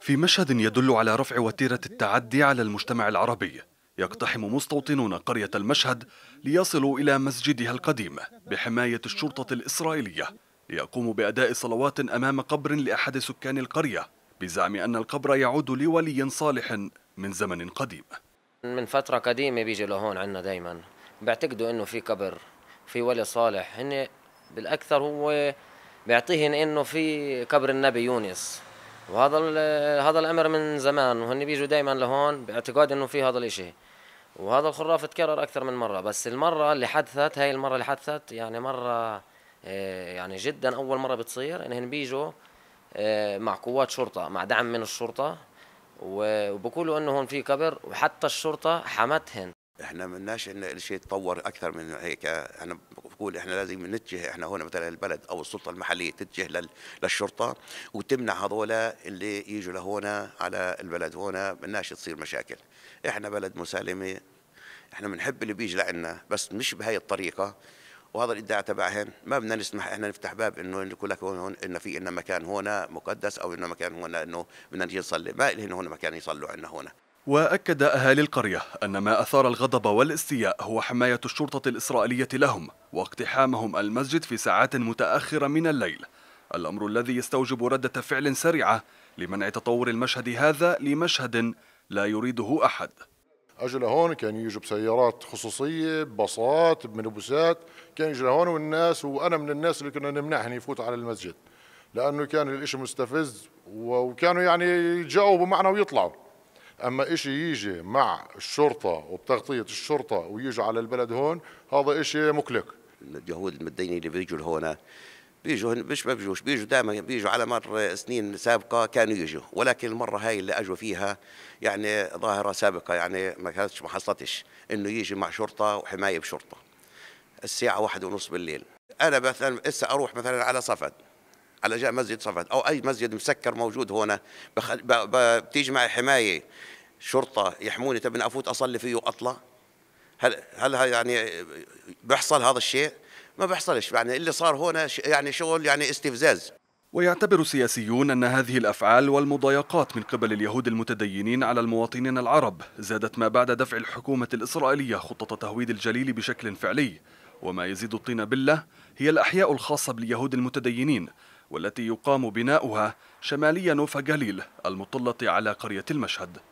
في مشهد يدل على رفع وتيرة التعدي على المجتمع العربي يقتحم مستوطنون قرية المشهد ليصلوا إلى مسجدها القديم بحماية الشرطة الإسرائيلية ليقوموا بأداء صلوات أمام قبر لأحد سكان القرية بزعم أن القبر يعود لولي صالح من زمن قديم من فترة قديمة بيجي لهون عنا دايما بيعتقدوا أنه في قبر في ولي صالح هن بالأكثر هو بيعطيهن انه في قبر النبي يونس وهذا هذا الامر من زمان وهن بيجوا دائما لهون باعتقاد انه في هذا الاشي وهذا الخراف تكرر اكثر من مره بس المره اللي حدثت هاي المره اللي حدثت يعني مره آه، يعني جدا اول مره بتصير انهم بيجوا آه، مع قوات شرطه مع دعم من الشرطه وبقولوا انه هون في قبر وحتى الشرطه حمتهن احنا ما ان الشيء يتطور اكثر من هيك انا بقول احنا لازم نتجه احنا هنا مثلا البلد او السلطه المحليه تتجه للشرطه وتمنع هذولا اللي يجوا لهون على البلد هنا بدناش تصير مشاكل احنا بلد مسالمه احنا بنحب اللي بيجي لعنا بس مش بهي الطريقه وهذا الادعاء تبعهم ما بدنا نسمح احنا نفتح باب انه يقول لك هون انه في انه مكان هون مقدس او انه مكان هون انه بدنا نجي نصلي ما لهن هون مكان يصلوا عندنا هون واكد اهالي القريه ان ما اثار الغضب والاستياء هو حمايه الشرطه الاسرائيليه لهم واقتحامهم المسجد في ساعات متأخرة من الليل الأمر الذي يستوجب ردة فعل سريعة لمنع تطور المشهد هذا لمشهد لا يريده أحد اجوا لهون كانوا يجوا بسيارات خصوصيه بباصات بمنبوسات كان يجوا لهون والناس وانا من الناس اللي كنا نمنعهم يفوتوا على المسجد لانه كان الإشي مستفز وكانوا يعني يتجاوبوا معنا ويطلعوا اما إشي يجي مع الشرطه وبتغطيه الشرطه ويجوا على البلد هون هذا إشي مقلق اليهود المتدينين اللي بيجوا لهنا بيجوا مش ما بيجوش بيجوا دائما بيجوا على مر سنين سابقه كانوا يجوا ولكن المره هاي اللي اجوا فيها يعني ظاهره سابقه يعني ما كانتش ما حصلتش انه يجي مع شرطه وحمايه بشرطه الساعه واحد ونص بالليل انا مثلا هسه اروح مثلا على صفد على جاء مسجد صفد او اي مسجد مسكر موجود هنا بتيجي معي حمايه شرطه يحموني تبني افوت اصلي فيه واطلع هل هل يعني بيحصل هذا الشيء؟ ما بيحصلش يعني اللي صار هنا يعني شغل يعني استفزاز ويعتبر السياسيون أن هذه الأفعال والمضايقات من قبل اليهود المتدينين على المواطنين العرب زادت ما بعد دفع الحكومة الإسرائيلية خطة تهويد الجليل بشكل فعلي وما يزيد الطين بلة هي الأحياء الخاصة باليهود المتدينين والتي يقام بناؤها شمالي نوفا جليل المطلة على قرية المشهد